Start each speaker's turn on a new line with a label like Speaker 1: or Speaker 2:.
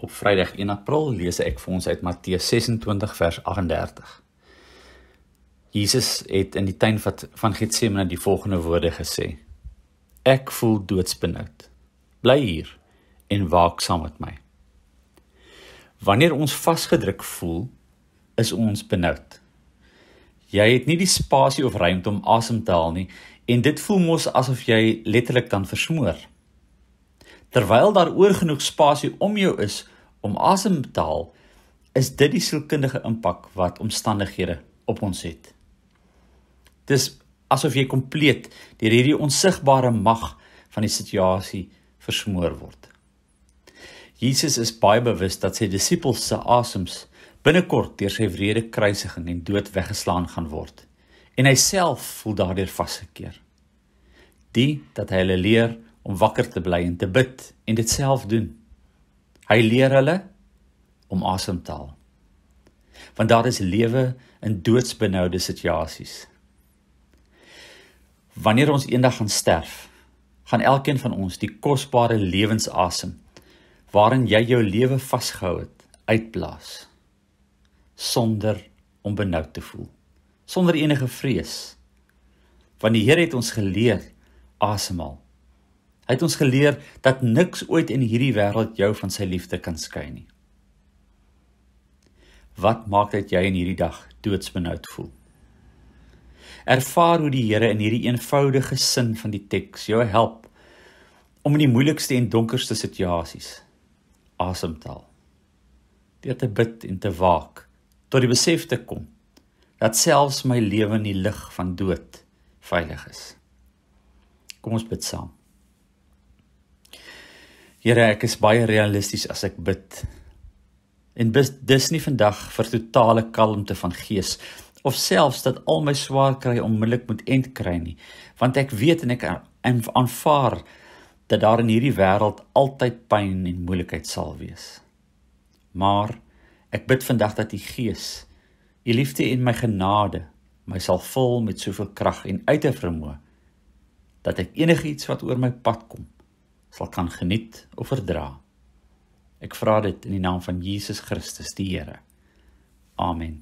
Speaker 1: Op Vrydag 1 April lees ek vir ons uit Matteus 26 vers 38. Jesus het in die tuin van Getsemane die volgende woorde gesê: Ek voel doodsbenoud. Bly hier en waak saam met my. Wanneer ons vasgedruk voel, is ons benoud. Jy het nie die spasie of ruimte om asem te haal nie en dit voel mos asof jy letterlik dan versmoor. Terwyl daar oor genoeg spasie om jou is om asem te haal, is dit die sielkundige impak wat omstandighede op ons het. Dis asof jy kompleet deur hierdie onsigbare mag van die situasie versmoor word. Jesus is baie bewus dat sy disippels se asems binnekort deur sy wrede kruisiging en dood weggeslaan gaan word en hy self voel daardeur vasgekeer. Die dat hy hulle leer om wakker te bly en te bid en dit self doen. Hy leer hulle om asem te haal. Want daar is lewe in doodsbenoude situasies. Wanneer ons eendag gaan sterf, gaan elkeen van ons die kosbare lewensasem waarin jy jou lewe vasgehou het, uitblaas sonder om benoud te voel, sonder enige vrees. Want die Here het ons geleer asemhaal. Awesome. Hy het ons geleer dat niks ooit in hierdie wêreld jou van sy liefde kan skei nie. Wat maak dat jy in hierdie dag doodsbenoud voel? Ervaar hoe die Here in hierdie eenvoudige sin van die teks jou help om in die moeilikste en donkerste situasies asem te haal. Deur te bid en te waak tot die besef te kom dat selfs my lewe in die lig van dood veilig is. Kom ons bid saam. Here, ek is baie realisties as ek bid. En bis, dis nie vandag vir totale kalmte van gees of selfs dat al my swaar kry onmiddellik moet end kry nie, want ek weet en ek aanvaar dat daar in hierdie wêreld altyd pyn en moeilikheid sal wees. Maar ek bid vandag dat U Gees, U liefde en my genade my sal vul met soveel krag en uitevermoë dat ek enigiets wat oor my pad kom, sal kan geniet of verdra. Ek vra dit in die naam van Jesus Christus die Here. Amen.